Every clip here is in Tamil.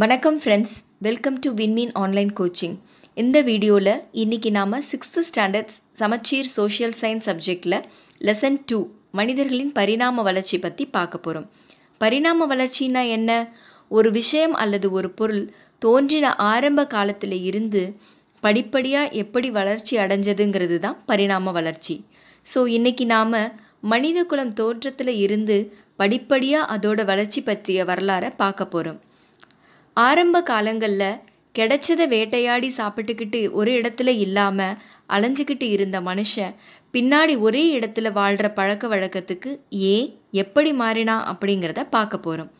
வணக்கம் friends welcome to Vinmeen online coaching இந்த வீடியோவில் இன்றைக்கி நாம் சிக்ஸ்த்து ஸ்டாண்டர்ட் சமச்சீர் சோஷியல் சயின்ஸ் சப்ஜெக்டில் லெசன் டூ மனிதர்களின் பரிணாம வளர்ச்சி பற்றி பார்க்க போகிறோம் பரிணாம வளர்ச்சின்னா என்ன ஒரு விஷயம் அல்லது ஒரு பொருள் தோன்றின ஆரம்ப காலத்தில் இருந்து படிப்படியாக எப்படி வளர்ச்சி அடைஞ்சதுங்கிறது தான் பரிணாம வளர்ச்சி ஸோ இன்றைக்கி நாம் மனித குலம் தோற்றத்தில் இருந்து படிப்படியாக அதோட வளர்ச்சி பற்றிய வரலாறை பார்க்க போகிறோம் ஆரம்ப காலங்களில் கிடைச்சதை வேட்டையாடி சாப்பிட்டுக்கிட்டு ஒரு இடத்துல இல்லாமல் அலைஞ்சிக்கிட்டு இருந்த மனுஷன் பின்னாடி ஒரே இடத்துல வாழ்கிற பழக்க வழக்கத்துக்கு ஏன் எப்படி மாறினா அப்படிங்கிறத பார்க்க போகிறோம்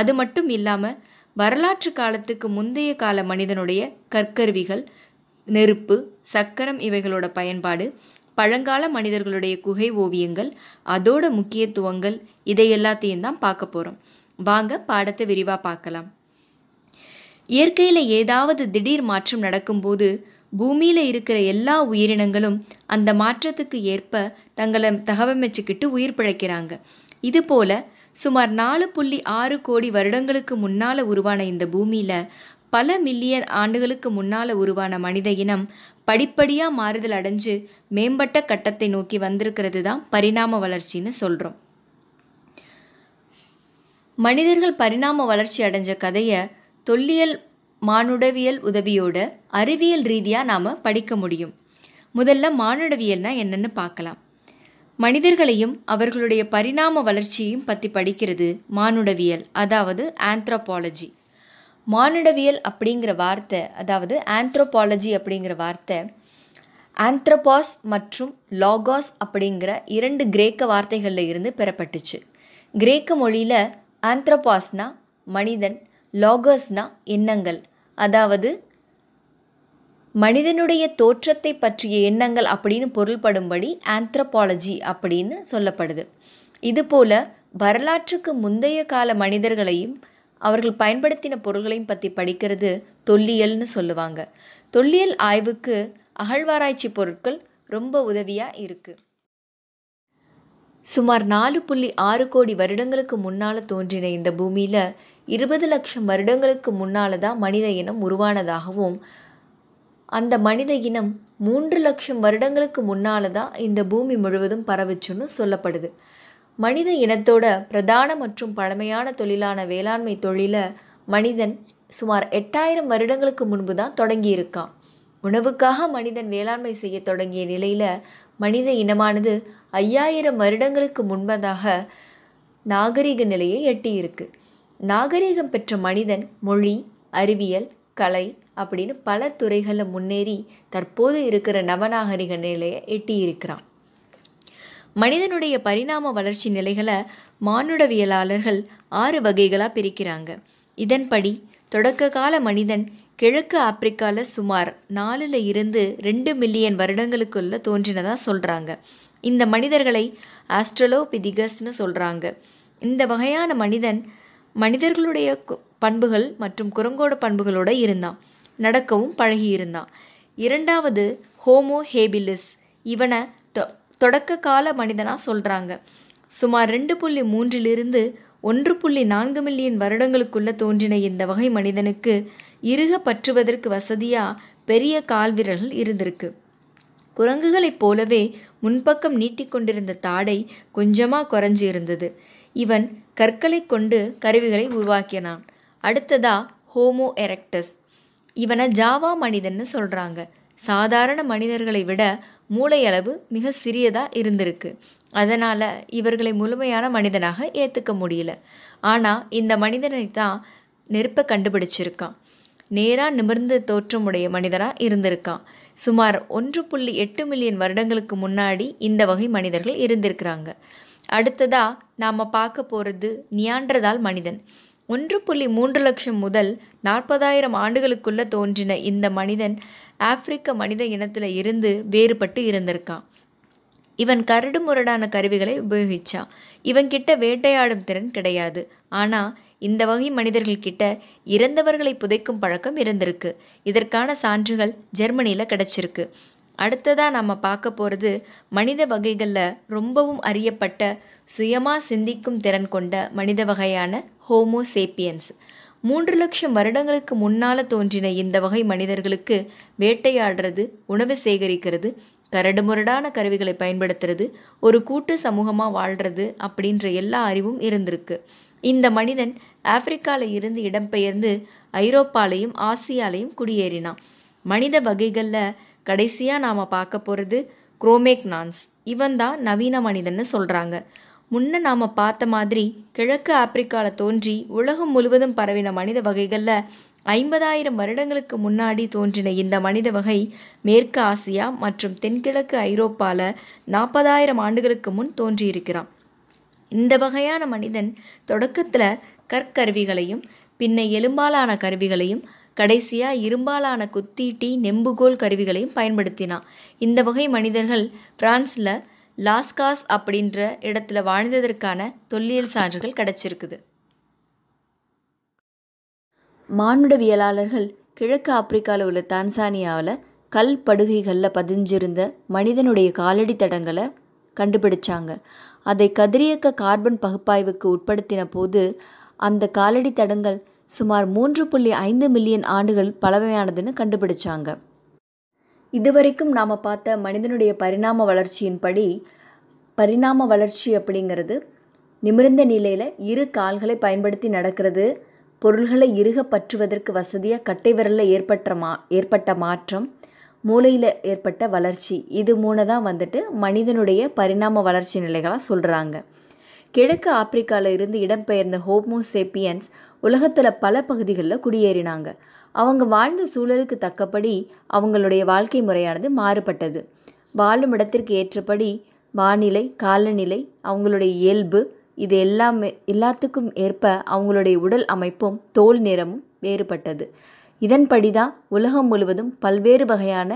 அது மட்டும் இல்லாமல் வரலாற்று காலத்துக்கு முந்தைய கால மனிதனுடைய கற்கருவிகள் நெருப்பு சக்கரம் இவைகளோட பயன்பாடு பழங்கால மனிதர்களுடைய குகை ஓவியங்கள் அதோட முக்கியத்துவங்கள் இதை எல்லாத்தையும் தான் பார்க்க போகிறோம் வாங்க பாடத்தை விரிவாக பார்க்கலாம் இயற்கையில் ஏதாவது திடீர் மாற்றம் நடக்கும்போது பூமியில் இருக்கிற எல்லா உயிரினங்களும் அந்த மாற்றத்துக்கு ஏற்ப தங்களை தகவமைச்சுக்கிட்டு உயிர் பிழைக்கிறாங்க இதுபோல் சுமார் நாலு புள்ளி ஆறு கோடி வருடங்களுக்கு முன்னால் உருவான இந்த பூமியில் பல மில்லியன் ஆண்டுகளுக்கு முன்னால் உருவான மனித இனம் படிப்படியாக மாறுதல் அடைஞ்சு மேம்பட்ட கட்டத்தை நோக்கி வந்திருக்கிறது தான் பரிணாம வளர்ச்சின்னு சொல்கிறோம் மனிதர்கள் பரிணாம வளர்ச்சி அடைஞ்ச கதையை தொல்லியல் மானுடவியல் உதவியோட அறிவியல் ரீதியாக நாம் படிக்க முடியும் முதல்ல மானுடவியல்னா என்னென்னு பார்க்கலாம் மனிதர்களையும் அவர்களுடைய பரிணாம வளர்ச்சியையும் பற்றி படிக்கிறது மானுடவியல் அதாவது ஆந்த்ரோபாலஜி மானுடவியல் அப்படிங்கிற வார்த்தை அதாவது ஆந்த்ரோபாலஜி அப்படிங்கிற வார்த்தை ஆந்த்ரபாஸ் மற்றும் லாகாஸ் அப்படிங்கிற இரண்டு கிரேக்க வார்த்தைகளில் இருந்து பெறப்பட்டுச்சு கிரேக்க மொழியில் ஆந்த்ரபாஸ்னா மனிதன் லாகர்ஸ்னா எண்ணங்கள் அதாவது மனிதனுடைய தோற்றத்தை பற்றிய எண்ணங்கள் அப்படின்னு பொருள்படும்படி ஆந்த்ரபாலஜி அப்படின்னு சொல்லப்படுது இதுபோல் வரலாற்றுக்கு முந்தைய கால மனிதர்களையும் அவர்கள் பயன்படுத்தின பொருள்களையும் பற்றி படிக்கிறது தொல்லியல்னு சொல்லுவாங்க தொல்லியல் ஆய்வுக்கு அகழ்வாராய்ச்சி பொருட்கள் ரொம்ப உதவியாக இருக்குது சுமார் நாலு புள்ளி ஆறு கோடி வருடங்களுக்கு முன்னால் தோன்றின இந்த பூமியில் இருபது லட்சம் வருடங்களுக்கு முன்னால் தான் மனித இனம் உருவானதாகவும் அந்த மனித இனம் மூன்று லட்சம் வருடங்களுக்கு முன்னால் தான் இந்த பூமி முழுவதும் பரவுச்சுன்னு சொல்லப்படுது மனித இனத்தோட பிரதான மற்றும் பழமையான தொழிலான வேளாண்மை தொழிலை மனிதன் சுமார் எட்டாயிரம் வருடங்களுக்கு முன்பு தான் தொடங்கியிருக்கான் உணவுக்காக மனிதன் வேளாண்மை செய்ய தொடங்கிய நிலையில் மனித இனமானது ஐயாயிரம் வருடங்களுக்கு முன்பதாக நாகரிக நிலையை எட்டியிருக்கு நாகரிகம் பெற்ற மனிதன் மொழி அறிவியல் கலை அப்படின்னு பல துறைகளில் முன்னேறி தற்போது இருக்கிற நவநாகரிக நிலையை எட்டியிருக்கிறான் மனிதனுடைய பரிணாம வளர்ச்சி நிலைகளை மானுடவியலாளர்கள் ஆறு வகைகளாக பிரிக்கிறாங்க இதன்படி தொடக்க கால மனிதன் கிழக்கு ஆப்பிரிக்காவில் சுமார் நாலில் இருந்து ரெண்டு மில்லியன் வருடங்களுக்குள்ளே தோன்றினதாக சொல்கிறாங்க இந்த மனிதர்களை ஆஸ்ட்ரலோபிதிகஸ்னு சொல்கிறாங்க இந்த வகையான மனிதன் மனிதர்களுடைய பண்புகள் மற்றும் குரங்கோட பண்புகளோடு இருந்தான் நடக்கவும் பழகி இருந்தான் இரண்டாவது ஹோமோ ஹேபிலிஸ் இவனை தொடக்க கால மனிதனாக சொல்கிறாங்க சுமார் ரெண்டு புள்ளி மூன்றிலிருந்து ஒன்று புள்ளி நான்கு மில்லியன் வருடங்களுக்குள்ள தோன்றின இந்த வகை மனிதனுக்கு இறுக பற்றுவதற்கு வசதியாக பெரிய கால்விரல்கள் இருந்திருக்கு குரங்குகளைப் போலவே முன்பக்கம் நீட்டிக்கொண்டிருந்த தாடை கொஞ்சமாக குறைஞ்சி இருந்தது இவன் கற்களை கொண்டு கருவிகளை உருவாக்கினான் அடுத்ததா ஹோமோ எரக்டஸ் இவனை ஜாவா மனிதன்னு சொல்கிறாங்க சாதாரண மனிதர்களை விட மூளையளவு மிக சிறியதாக இருந்திருக்கு அதனால் இவர்களை முழுமையான மனிதனாக ஏற்றுக்க முடியல ஆனால் இந்த மனிதனை தான் நெருப்பை கண்டுபிடிச்சிருக்கான் நேராக நிமிர்ந்து தோற்றமுடைய மனிதராக இருந்திருக்கான் சுமார் ஒன்று புள்ளி எட்டு மில்லியன் வருடங்களுக்கு முன்னாடி இந்த வகை மனிதர்கள் இருந்திருக்கிறாங்க அடுத்ததாக நாம் பார்க்க போகிறது நியாண்டதால் மனிதன் ஒன்று புள்ளி மூன்று லட்சம் முதல் நாற்பதாயிரம் ஆண்டுகளுக்குள்ளே தோன்றின இந்த மனிதன் ஆப்பிரிக்க மனித இனத்தில் இருந்து வேறுபட்டு இருந்திருக்கான் இவன் கரடு முரடான கருவிகளை உபயோகிச்சான் கிட்ட வேட்டையாடும் திறன் கிடையாது ஆனால் இந்த வகை மனிதர்கள்கிட்ட இறந்தவர்களை புதைக்கும் பழக்கம் இருந்திருக்கு இதற்கான சான்றுகள் ஜெர்மனியில் கிடச்சிருக்கு அடுத்ததாக நம்ம பார்க்க போகிறது மனித வகைகளில் ரொம்பவும் அறியப்பட்ட சுயமாக சிந்திக்கும் திறன் கொண்ட மனித வகையான ஹோமோ சேப்பியன்ஸ் மூன்று லட்சம் வருடங்களுக்கு முன்னால் தோன்றின இந்த வகை மனிதர்களுக்கு வேட்டையாடுறது உணவு சேகரிக்கிறது கரடுமுரடான கருவிகளை பயன்படுத்துறது ஒரு கூட்டு சமூகமாக வாழ்கிறது அப்படின்ற எல்லா அறிவும் இருந்திருக்கு இந்த மனிதன் ஆப்பிரிக்காவில் இருந்து இடம்பெயர்ந்து ஐரோப்பாலையும் ஆசியாலையும் குடியேறினான் மனித வகைகளில் கடைசியாக நாம் பார்க்க போகிறது குரோமேக் நான்ஸ் இவன் தான் நவீன மனிதன்னு சொல்கிறாங்க முன்ன நாம் பார்த்த மாதிரி கிழக்கு ஆப்பிரிக்காவில் தோன்றி உலகம் முழுவதும் பரவின மனித வகைகளில் ஐம்பதாயிரம் வருடங்களுக்கு முன்னாடி தோன்றின இந்த மனித வகை மேற்கு ஆசியா மற்றும் தென்கிழக்கு ஐரோப்பாவில் நாற்பதாயிரம் ஆண்டுகளுக்கு முன் தோன்றியிருக்கிறான் இந்த வகையான மனிதன் தொடக்கத்தில் கற்கருவிகளையும் பின்ன எலும்பாலான கருவிகளையும் கடைசியாக இரும்பாலான குத்தீட்டி நெம்புகோல் கருவிகளையும் பயன்படுத்தினான் இந்த வகை மனிதர்கள் பிரான்ஸில் லாஸ்காஸ் அப்படின்ற இடத்துல வாழ்ந்ததற்கான தொல்லியல் சான்றுகள் கிடச்சிருக்குது மானுடவியலாளர்கள் கிழக்கு ஆப்பிரிக்காவில் உள்ள தான்சானியாவில் கல் படுகைகளில் பதிஞ்சிருந்த மனிதனுடைய காலடி தடங்களை கண்டுபிடிச்சாங்க அதை கதிரியக்க கார்பன் பகுப்பாய்வுக்கு உட்படுத்தின போது அந்த காலடி தடங்கள் சுமார் மூன்று புள்ளி ஐந்து மில்லியன் ஆண்டுகள் பழமையானதுன்னு கண்டுபிடிச்சாங்க இதுவரைக்கும் நாம் பார்த்த மனிதனுடைய பரிணாம வளர்ச்சியின்படி பரிணாம வளர்ச்சி அப்படிங்கிறது நிமிர்ந்த நிலையில் இரு கால்களை பயன்படுத்தி நடக்கிறது பொருள்களை இறுக பற்றுவதற்கு வசதியாக கட்டை விரலில் ஏற்பட்ட மா ஏற்பட்ட மாற்றம் மூளையில் ஏற்பட்ட வளர்ச்சி இது மூணு தான் வந்துட்டு மனிதனுடைய பரிணாம வளர்ச்சி நிலைகளாக சொல்கிறாங்க கிழக்கு ஆப்பிரிக்காவில் இருந்து இடம்பெயர்ந்த ஹோமோசேப்பியன்ஸ் உலகத்தில் பல பகுதிகளில் குடியேறினாங்க அவங்க வாழ்ந்த சூழலுக்கு தக்கபடி அவங்களுடைய வாழ்க்கை முறையானது மாறுபட்டது வாழும் இடத்திற்கு ஏற்றபடி வானிலை காலநிலை அவங்களுடைய இயல்பு இது எல்லாமே எல்லாத்துக்கும் ஏற்ப அவங்களுடைய உடல் அமைப்பும் தோல் நிறமும் வேறுபட்டது இதன்படி தான் உலகம் முழுவதும் பல்வேறு வகையான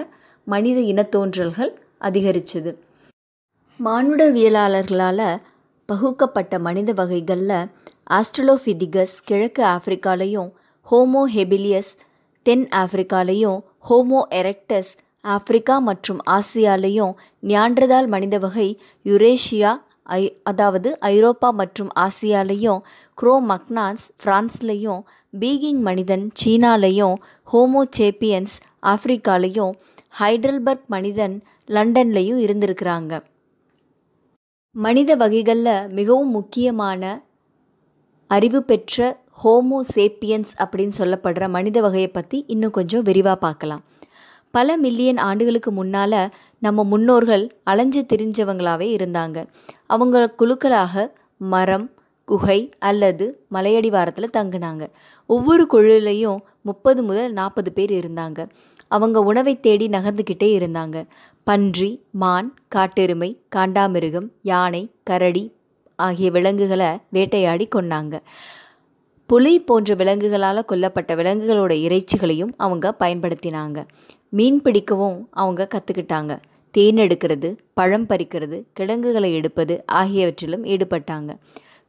மனித இனத்தோன்றல்கள் அதிகரித்தது மானுடவியலாளர்களால் வகுக்கப்பட்ட மனித வகைகளில் ஆஸ்ட்ரலோஃபிதிகஸ் கிழக்கு ஆப்பிரிக்காலையும் ஹோமோ ஹெபிலியஸ் தென் ஆப்பிரிக்காலையும் ஹோமோ எரெக்டஸ் ஆப்பிரிக்கா மற்றும் ஆசியாலையும் நியான்றதால் மனித வகை யுரேஷியா ஐ அதாவது ஐரோப்பா மற்றும் ஆசியாலையும் குரோ மக்னான்ஸ் ஃப்ரான்ஸ்லேயும் பீகிங் மனிதன் சீனாலையும் ஹோமோ சேப்பியன்ஸ் ஆப்பிரிக்காலையும் ஹைட்ரல்பர்க் மனிதன் லண்டன்லையும் இருந்திருக்கிறாங்க மனித வகைகளில் மிகவும் முக்கியமான அறிவு பெற்ற ஹோமோ சேப்பியன்ஸ் அப்படின்னு சொல்லப்படுற மனித வகையை பற்றி இன்னும் கொஞ்சம் விரிவாக பார்க்கலாம் பல மில்லியன் ஆண்டுகளுக்கு முன்னால் நம்ம முன்னோர்கள் அலைஞ்சு தெரிஞ்சவங்களாகவே இருந்தாங்க அவங்க குழுக்களாக மரம் குகை அல்லது மலையடிவாரத்தில் தங்கினாங்க ஒவ்வொரு குழுலையும் முப்பது முதல் நாற்பது பேர் இருந்தாங்க அவங்க உணவை தேடி நகர்ந்துக்கிட்டே இருந்தாங்க பன்றி மான் காட்டெருமை காண்டாமிருகம் யானை கரடி ஆகிய விலங்குகளை வேட்டையாடி கொன்னாங்க புலி போன்ற விலங்குகளால் கொல்லப்பட்ட விலங்குகளோட இறைச்சிகளையும் அவங்க பயன்படுத்தினாங்க மீன் பிடிக்கவும் அவங்க கற்றுக்கிட்டாங்க தேன் எடுக்கிறது பழம் பறிக்கிறது கிழங்குகளை எடுப்பது ஆகியவற்றிலும் ஈடுபட்டாங்க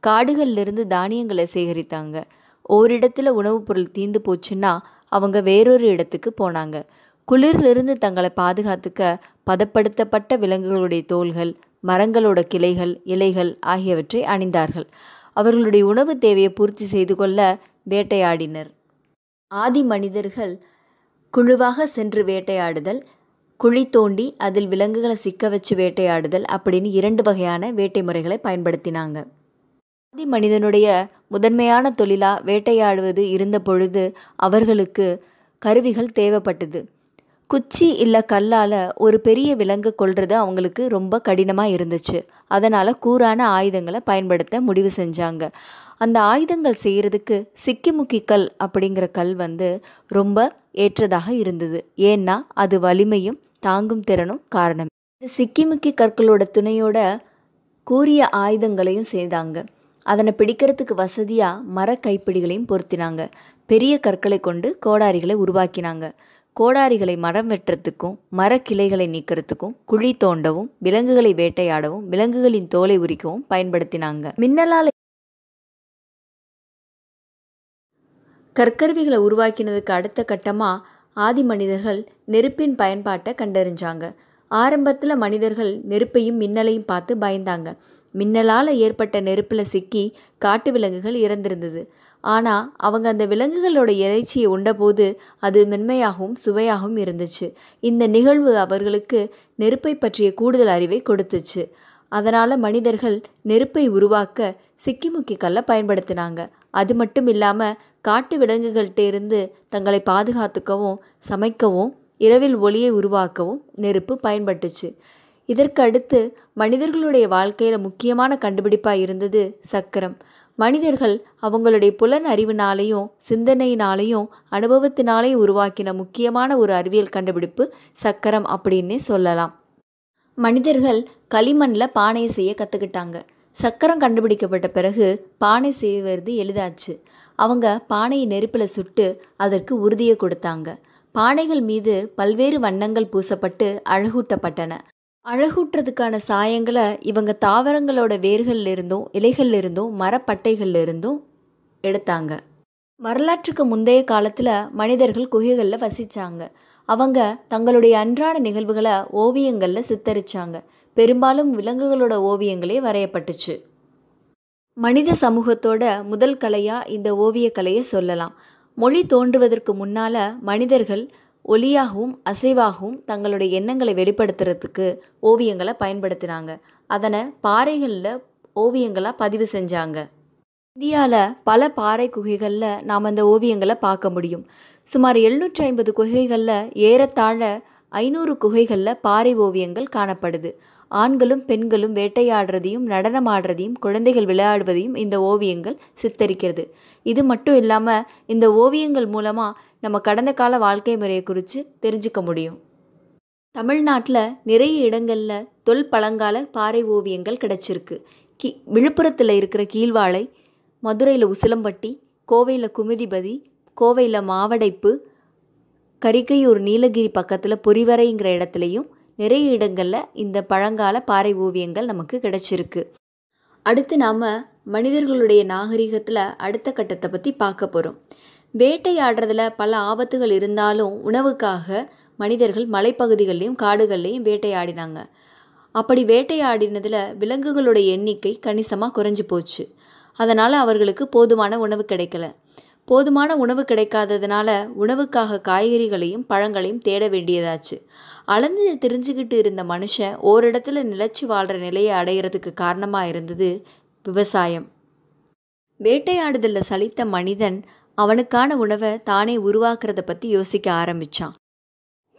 காடுகளிலிருந்து தானியங்களை சேகரித்தாங்க ஓரிடத்தில் உணவுப் பொருள் தீந்து போச்சுன்னா அவங்க வேறொரு இடத்துக்கு போனாங்க குளிரிலிருந்து தங்களை பாதுகாத்துக்க பதப்படுத்தப்பட்ட விலங்குகளுடைய தோள்கள் மரங்களோட கிளைகள் இலைகள் ஆகியவற்றை அணிந்தார்கள் அவர்களுடைய உணவு தேவையை பூர்த்தி செய்து கொள்ள வேட்டையாடினர் ஆதி மனிதர்கள் குழுவாக சென்று வேட்டையாடுதல் குழி தோண்டி அதில் விலங்குகளை சிக்க வச்சு வேட்டையாடுதல் அப்படின்னு இரண்டு வகையான வேட்டை முறைகளை பயன்படுத்தினாங்க ஆதி மனிதனுடைய முதன்மையான தொழிலா வேட்டையாடுவது இருந்த பொழுது அவர்களுக்கு கருவிகள் தேவைப்பட்டது குச்சி இல்லை கல்லால் ஒரு பெரிய விலங்கு கொள்வது அவங்களுக்கு ரொம்ப கடினமாக இருந்துச்சு அதனால் கூறான ஆயுதங்களை பயன்படுத்த முடிவு செஞ்சாங்க அந்த ஆயுதங்கள் செய்கிறதுக்கு சிக்கிமுக்கி கல் அப்படிங்கிற கல் வந்து ரொம்ப ஏற்றதாக இருந்தது ஏன்னா அது வலிமையும் தாங்கும் திறனும் காரணம் இந்த சிக்கிமுக்கி கற்களோட துணையோட கூறிய ஆயுதங்களையும் செய்தாங்க அதனை பிடிக்கிறதுக்கு வசதியாக மர கைப்பிடிகளையும் பொருத்தினாங்க பெரிய கற்களை கொண்டு கோடாரிகளை உருவாக்கினாங்க கோடாரிகளை மரம் வெட்டுறதுக்கும் மர கிளைகளை நீக்கிறதுக்கும் குழி தோண்டவும் விலங்குகளை வேட்டையாடவும் விலங்குகளின் தோலை உரிக்கவும் பயன்படுத்தினாங்க மின்னலால் கற்கருவிகளை உருவாக்கினதுக்கு அடுத்த கட்டமாக ஆதி மனிதர்கள் நெருப்பின் பயன்பாட்டை கண்டறிஞ்சாங்க ஆரம்பத்தில் மனிதர்கள் நெருப்பையும் மின்னலையும் பார்த்து பயந்தாங்க மின்னலால் ஏற்பட்ட நெருப்பில் சிக்கி காட்டு விலங்குகள் இறந்திருந்தது ஆனால் அவங்க அந்த விலங்குகளோட இறைச்சியை உண்டபோது அது மென்மையாகவும் சுவையாகவும் இருந்துச்சு இந்த நிகழ்வு அவர்களுக்கு நெருப்பை பற்றிய கூடுதல் அறிவை கொடுத்துச்சு அதனால் மனிதர்கள் நெருப்பை உருவாக்க சிக்கிமுக்கி கல்லை பயன்படுத்தினாங்க அது மட்டும் இல்லாமல் காட்டு விலங்குகள்கிட்ட இருந்து தங்களை பாதுகாத்துக்கவும் சமைக்கவும் இரவில் ஒளியை உருவாக்கவும் நெருப்பு பயன்பட்டுச்சு இதற்கு அடுத்து மனிதர்களுடைய வாழ்க்கையில் முக்கியமான கண்டுபிடிப்பாக இருந்தது சக்கரம் மனிதர்கள் அவங்களுடைய புலன் அறிவினாலேயும் சிந்தனையினாலேயும் அனுபவத்தினாலேயும் உருவாக்கின முக்கியமான ஒரு அறிவியல் கண்டுபிடிப்பு சக்கரம் அப்படின்னே சொல்லலாம் மனிதர்கள் களிமண்ணில் பானை செய்ய கற்றுக்கிட்டாங்க சக்கரம் கண்டுபிடிக்கப்பட்ட பிறகு பானை செய்வது எளிதாச்சு அவங்க பானையை நெருப்பில் சுட்டு அதற்கு உறுதியை கொடுத்தாங்க பானைகள் மீது பல்வேறு வண்ணங்கள் பூசப்பட்டு அழகூட்டப்பட்டன அழகூட்டுறதுக்கான சாயங்களை இவங்க தாவரங்களோட வேர்கள்ல இருந்தும் இலைகள்ல இருந்தும் மரப்பட்டைகள்ல இருந்தும் எடுத்தாங்க வரலாற்றுக்கு முந்தைய காலத்தில் மனிதர்கள் குகைகளில் வசித்தாங்க அவங்க தங்களுடைய அன்றாட நிகழ்வுகளை ஓவியங்களில் சித்தரித்தாங்க பெரும்பாலும் விலங்குகளோட ஓவியங்களே வரையப்பட்டுச்சு மனித சமூகத்தோட முதல் கலையாக இந்த ஓவியக்கலையை சொல்லலாம் மொழி தோன்றுவதற்கு முன்னால் மனிதர்கள் ஒலியாகவும் அசைவாகவும் தங்களுடைய எண்ணங்களை வெளிப்படுத்துறதுக்கு ஓவியங்களை பயன்படுத்தினாங்க அதனை பாறைகளில் ஓவியங்களாக பதிவு செஞ்சாங்க இந்தியாவில் பல பாறை குகைகளில் நாம் அந்த ஓவியங்களை பார்க்க முடியும் சுமார் எழுநூற்றி ஐம்பது குகைகளில் ஏறத்தாழ ஐநூறு குகைகளில் பாறை ஓவியங்கள் காணப்படுது ஆண்களும் பெண்களும் வேட்டையாடுறதையும் நடனமாடுறதையும் குழந்தைகள் விளையாடுவதையும் இந்த ஓவியங்கள் சித்தரிக்கிறது இது மட்டும் இல்லாமல் இந்த ஓவியங்கள் மூலமாக நம்ம கடந்த கால வாழ்க்கை முறையை குறித்து தெரிஞ்சுக்க முடியும் தமிழ்நாட்டில் நிறைய இடங்களில் தொல் பழங்கால பாறை ஓவியங்கள் கிடச்சிருக்கு கி விழுப்புரத்தில் இருக்கிற கீழ்வாழை மதுரையில் உசிலம்பட்டி கோவையில் குமிதிபதி கோவையில் மாவடைப்பு கரிகையூர் நீலகிரி பக்கத்தில் பொறிவரைங்கிற இடத்துலையும் நிறைய இடங்களில் இந்த பழங்கால பாறை ஓவியங்கள் நமக்கு கிடைச்சிருக்கு அடுத்து நாம் மனிதர்களுடைய நாகரிகத்தில் அடுத்த கட்டத்தை பற்றி பார்க்க போகிறோம் வேட்டையாடுறதுல பல ஆபத்துகள் இருந்தாலும் உணவுக்காக மனிதர்கள் மலைப்பகுதிகள்லையும் காடுகள்லையும் வேட்டையாடினாங்க அப்படி வேட்டையாடினதில் விலங்குகளுடைய எண்ணிக்கை கணிசமாக குறைஞ்சி போச்சு அதனால் அவர்களுக்கு போதுமான உணவு கிடைக்கல போதுமான உணவு கிடைக்காததுனால உணவுக்காக காய்கறிகளையும் பழங்களையும் தேட வேண்டியதாச்சு அளந்து தெரிஞ்சுக்கிட்டு இருந்த மனுஷன் ஓரிடத்துல நிலச்சி வாழ்கிற நிலையை அடையிறதுக்கு காரணமாக இருந்தது விவசாயம் வேட்டையாடுதலில் சலித்த மனிதன் அவனுக்கான உணவை தானே உருவாக்குறத பற்றி யோசிக்க ஆரம்பித்தான்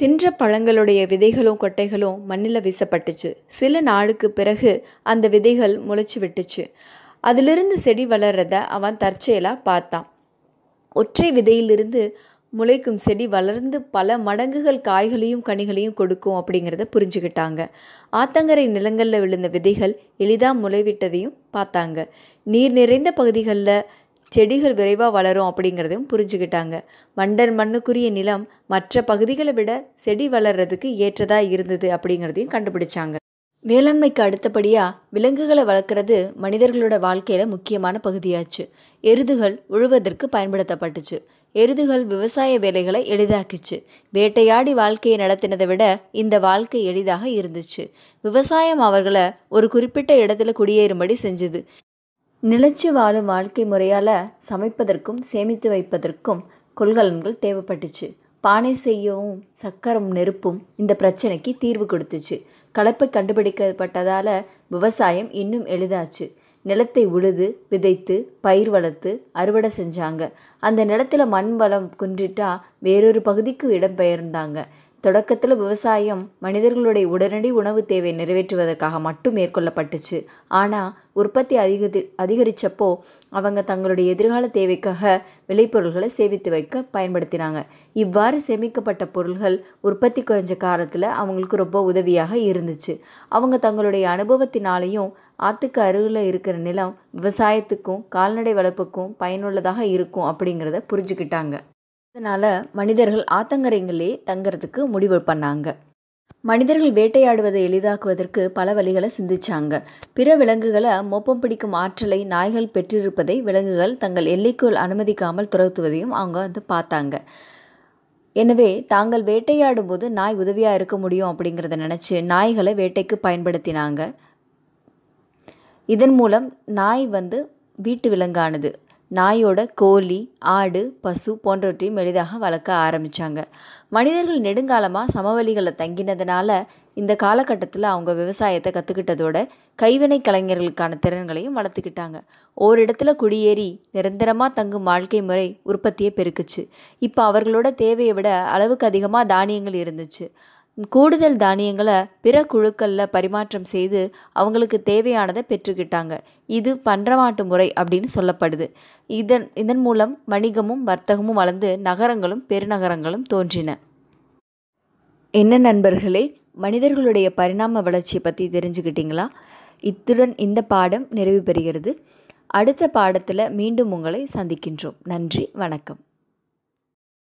தின்ற பழங்களுடைய விதைகளும் கொட்டைகளும் மண்ணில் வீசப்பட்டுச்சு சில நாளுக்கு பிறகு அந்த விதைகள் முளைச்சி விட்டுச்சு அதிலிருந்து செடி வளர்றத அவன் தற்செயலாக பார்த்தான் ஒற்றை விதையிலிருந்து முளைக்கும் செடி வளர்ந்து பல மடங்குகள் காய்களையும் கனிகளையும் கொடுக்கும் அப்படிங்கிறத புரிஞ்சுக்கிட்டாங்க ஆத்தங்கரை நிலங்களில் விழுந்த விதைகள் எளிதாக முளைவிட்டதையும் பார்த்தாங்க நீர் நிறைந்த பகுதிகளில் செடிகள் விரைவாக வளரும் அப்படிங்கிறதையும் புரிஞ்சுக்கிட்டாங்க மண்டர் மண்ணுக்குரிய நிலம் மற்ற பகுதிகளை விட செடி வளர்கிறதுக்கு ஏற்றதாக இருந்தது அப்படிங்கிறதையும் கண்டுபிடிச்சாங்க வேளாண்மைக்கு அடுத்தபடியாக விலங்குகளை வளர்க்குறது மனிதர்களோட வாழ்க்கையில் முக்கியமான பகுதியாச்சு எருதுகள் உழுவதற்கு பயன்படுத்தப்பட்டுச்சு எருதுகள் விவசாய வேலைகளை எளிதாக்குச்சு வேட்டையாடி வாழ்க்கையை நடத்தினதை விட இந்த வாழ்க்கை எளிதாக இருந்துச்சு விவசாயம் அவர்களை ஒரு குறிப்பிட்ட இடத்துல குடியேறும்படி செஞ்சுது நிலச்சி வாழும் வாழ்க்கை முறையால் சமைப்பதற்கும் சேமித்து வைப்பதற்கும் கொள்கலன்கள் தேவைப்பட்டுச்சு பானை செய்யவும் சக்கரம் நெருப்பும் இந்த பிரச்சனைக்கு தீர்வு கொடுத்துச்சு கலப்பை கண்டுபிடிக்கப்பட்டதால் விவசாயம் இன்னும் எளிதாச்சு நிலத்தை உழுது விதைத்து பயிர் வளர்த்து அறுவடை செஞ்சாங்க அந்த நிலத்தில் மண் வளம் குன்றிட்டா வேறொரு பகுதிக்கு பெயர்ந்தாங்க தொடக்கத்தில் விவசாயம் மனிதர்களுடைய உடனடி உணவு தேவை நிறைவேற்றுவதற்காக மட்டும் மேற்கொள்ளப்பட்டுச்சு ஆனால் உற்பத்தி அதிகரி அதிகரித்தப்போ அவங்க தங்களுடைய எதிர்கால தேவைக்காக விளைபொருள்களை சேமித்து வைக்க பயன்படுத்தினாங்க இவ்வாறு சேமிக்கப்பட்ட பொருள்கள் உற்பத்தி குறைஞ்ச காலத்தில் அவங்களுக்கு ரொம்ப உதவியாக இருந்துச்சு அவங்க தங்களுடைய அனுபவத்தினாலையும் ஆற்றுக்கு அருகில் இருக்கிற நிலம் விவசாயத்துக்கும் கால்நடை வளர்ப்புக்கும் பயனுள்ளதாக இருக்கும் அப்படிங்கிறத புரிஞ்சுக்கிட்டாங்க இதனால் மனிதர்கள் ஆத்தங்கரைங்களே தங்கிறதுக்கு முடிவு பண்ணாங்க மனிதர்கள் வேட்டையாடுவதை எளிதாக்குவதற்கு பல வழிகளை சிந்திச்சாங்க பிற விலங்குகளை மொப்பம் பிடிக்கும் ஆற்றலை நாய்கள் பெற்றிருப்பதை விலங்குகள் தங்கள் எல்லைக்குள் அனுமதிக்காமல் துரத்துவதையும் அவங்க வந்து பார்த்தாங்க எனவே தாங்கள் வேட்டையாடும் போது நாய் உதவியாக இருக்க முடியும் அப்படிங்கிறத நினச்சி நாய்களை வேட்டைக்கு பயன்படுத்தினாங்க இதன் மூலம் நாய் வந்து வீட்டு விலங்கானது நாயோட கோழி ஆடு பசு போன்றவற்றையும் எளிதாக வளர்க்க ஆரம்பித்தாங்க மனிதர்கள் நெடுங்காலமாக சமவெளிகளில் தங்கினதுனால இந்த காலகட்டத்தில் அவங்க விவசாயத்தை கற்றுக்கிட்டதோட கைவினை கலைஞர்களுக்கான திறன்களையும் வளர்த்துக்கிட்டாங்க ஓரிடத்துல குடியேறி நிரந்தரமாக தங்கும் வாழ்க்கை முறை உற்பத்தியை பெருக்குச்சு இப்போ அவர்களோட தேவையை விட அளவுக்கு அதிகமாக தானியங்கள் இருந்துச்சு கூடுதல் தானியங்களை பிற குழுக்களில் பரிமாற்றம் செய்து அவங்களுக்கு தேவையானதை பெற்றுக்கிட்டாங்க இது பன்றமாட்டு முறை அப்படின்னு சொல்லப்படுது இதன் இதன் மூலம் வணிகமும் வர்த்தகமும் வளர்ந்து நகரங்களும் பெருநகரங்களும் தோன்றின என்ன நண்பர்களே மனிதர்களுடைய பரிணாம வளர்ச்சியை பற்றி தெரிஞ்சுக்கிட்டீங்களா இத்துடன் இந்த பாடம் நிறைவு பெறுகிறது அடுத்த பாடத்தில் மீண்டும் உங்களை சந்திக்கின்றோம் நன்றி வணக்கம்